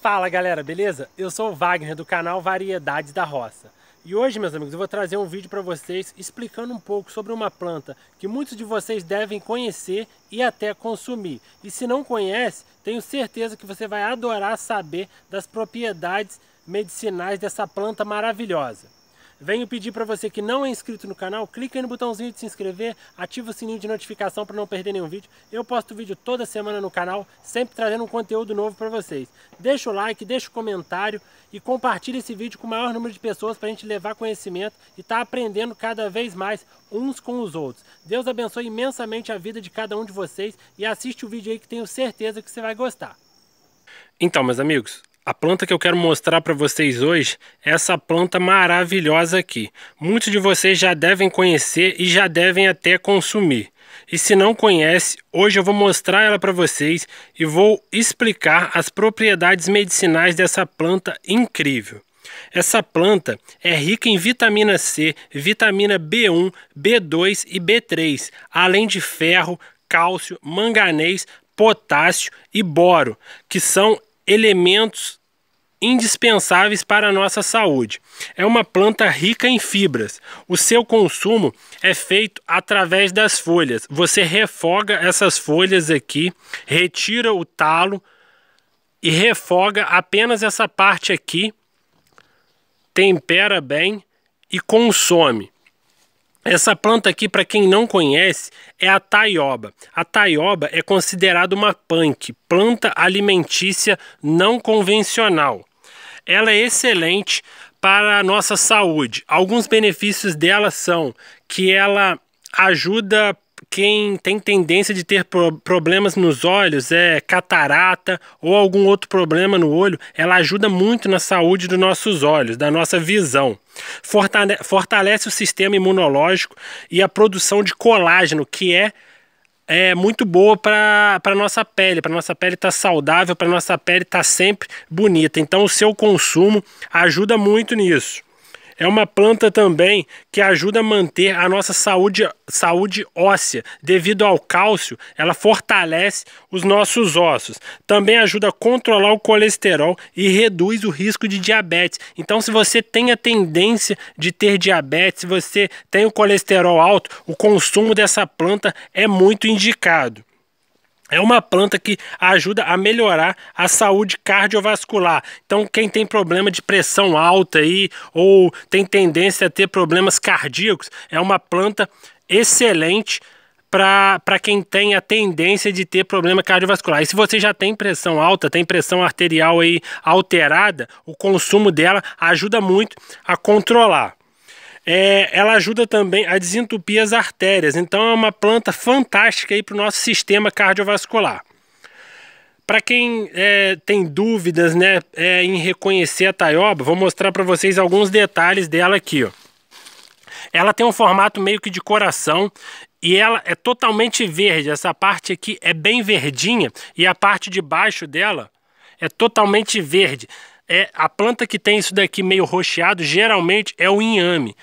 Fala galera, beleza? Eu sou o Wagner do canal Variedades da Roça. E hoje, meus amigos, eu vou trazer um vídeo para vocês explicando um pouco sobre uma planta que muitos de vocês devem conhecer e até consumir. E se não conhece, tenho certeza que você vai adorar saber das propriedades medicinais dessa planta maravilhosa. Venho pedir para você que não é inscrito no canal, clique aí no botãozinho de se inscrever, ativa o sininho de notificação para não perder nenhum vídeo. Eu posto vídeo toda semana no canal, sempre trazendo um conteúdo novo para vocês. Deixa o like, deixa o comentário e compartilha esse vídeo com o maior número de pessoas para a gente levar conhecimento e estar tá aprendendo cada vez mais uns com os outros. Deus abençoe imensamente a vida de cada um de vocês e assiste o vídeo aí que tenho certeza que você vai gostar. Então, meus amigos, a planta que eu quero mostrar para vocês hoje é essa planta maravilhosa aqui. Muitos de vocês já devem conhecer e já devem até consumir. E se não conhece, hoje eu vou mostrar ela para vocês e vou explicar as propriedades medicinais dessa planta incrível. Essa planta é rica em vitamina C, vitamina B1, B2 e B3, além de ferro, cálcio, manganês, potássio e boro, que são elementos indispensáveis para a nossa saúde. É uma planta rica em fibras. O seu consumo é feito através das folhas. Você refoga essas folhas aqui, retira o talo e refoga apenas essa parte aqui, tempera bem e consome. Essa planta aqui, para quem não conhece, é a taioba. A taioba é considerada uma punk, planta alimentícia não convencional ela é excelente para a nossa saúde. Alguns benefícios dela são que ela ajuda quem tem tendência de ter problemas nos olhos, é catarata ou algum outro problema no olho, ela ajuda muito na saúde dos nossos olhos, da nossa visão. Fortalece o sistema imunológico e a produção de colágeno, que é é muito boa para a nossa pele, para nossa pele estar tá saudável, para nossa pele estar tá sempre bonita. Então o seu consumo ajuda muito nisso. É uma planta também que ajuda a manter a nossa saúde, saúde óssea. Devido ao cálcio, ela fortalece os nossos ossos. Também ajuda a controlar o colesterol e reduz o risco de diabetes. Então, se você tem a tendência de ter diabetes, se você tem o colesterol alto, o consumo dessa planta é muito indicado. É uma planta que ajuda a melhorar a saúde cardiovascular. Então, quem tem problema de pressão alta aí ou tem tendência a ter problemas cardíacos, é uma planta excelente para quem tem a tendência de ter problema cardiovascular. E se você já tem pressão alta, tem pressão arterial aí alterada, o consumo dela ajuda muito a controlar é, ela ajuda também a desentupir as artérias. Então é uma planta fantástica para o nosso sistema cardiovascular. Para quem é, tem dúvidas né, é, em reconhecer a taioba, vou mostrar para vocês alguns detalhes dela aqui. Ó. Ela tem um formato meio que de coração e ela é totalmente verde. Essa parte aqui é bem verdinha e a parte de baixo dela é totalmente verde é a planta que tem isso daqui meio rocheado, geralmente é o inhame.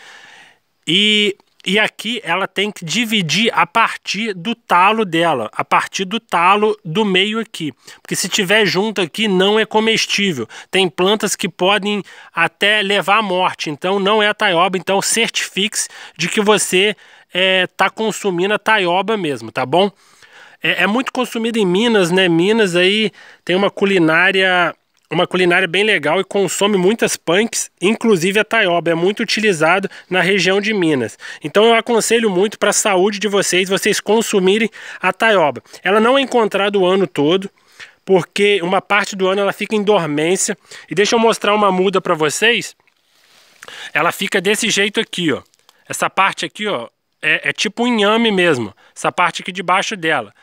E e aqui ela tem que dividir a partir do talo dela, a partir do talo do meio aqui. Porque se tiver junto aqui, não é comestível. Tem plantas que podem até levar à morte, então não é a taioba. Então certifique-se de que você está é, tá consumindo a taioba mesmo, tá bom? É, é muito consumida em Minas, né? Minas aí tem uma culinária uma culinária bem legal e consome muitas punks, inclusive a taioba, é muito utilizado na região de Minas. Então eu aconselho muito para a saúde de vocês, vocês consumirem a taioba. Ela não é encontrada o ano todo, porque uma parte do ano ela fica em dormência. E deixa eu mostrar uma muda para vocês. Ela fica desse jeito aqui, ó. Essa parte aqui, ó, é, é tipo um inhame mesmo. Essa parte aqui de baixo dela.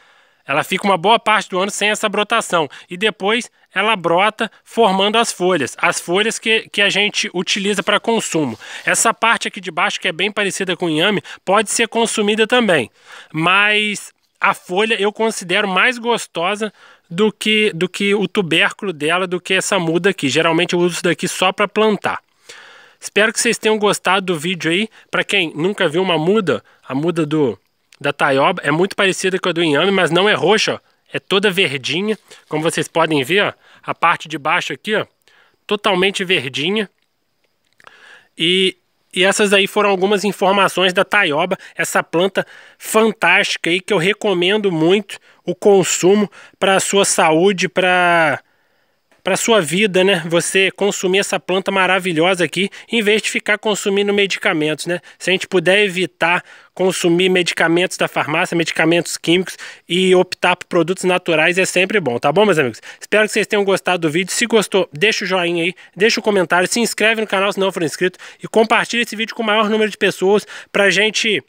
Ela fica uma boa parte do ano sem essa brotação e depois ela brota formando as folhas, as folhas que, que a gente utiliza para consumo. Essa parte aqui de baixo, que é bem parecida com inhame, pode ser consumida também, mas a folha eu considero mais gostosa do que, do que o tubérculo dela, do que essa muda aqui. Geralmente eu uso isso daqui só para plantar. Espero que vocês tenham gostado do vídeo aí. Para quem nunca viu uma muda, a muda do da taioba é muito parecida com a do inhame, mas não é roxa, ó. É toda verdinha. Como vocês podem ver, ó, a parte de baixo aqui, ó, totalmente verdinha. E, e essas aí foram algumas informações da taioba, essa planta fantástica aí que eu recomendo muito o consumo para a sua saúde, para para sua vida, né? Você consumir essa planta maravilhosa aqui, em vez de ficar consumindo medicamentos, né? Se a gente puder evitar consumir medicamentos da farmácia, medicamentos químicos e optar por produtos naturais é sempre bom, tá bom, meus amigos? Espero que vocês tenham gostado do vídeo. Se gostou, deixa o joinha aí, deixa o comentário, se inscreve no canal se não for inscrito e compartilha esse vídeo com o maior número de pessoas a gente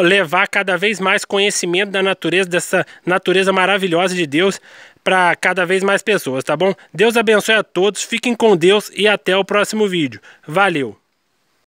levar cada vez mais conhecimento da natureza, dessa natureza maravilhosa de Deus para cada vez mais pessoas, tá bom? Deus abençoe a todos, fiquem com Deus e até o próximo vídeo. Valeu!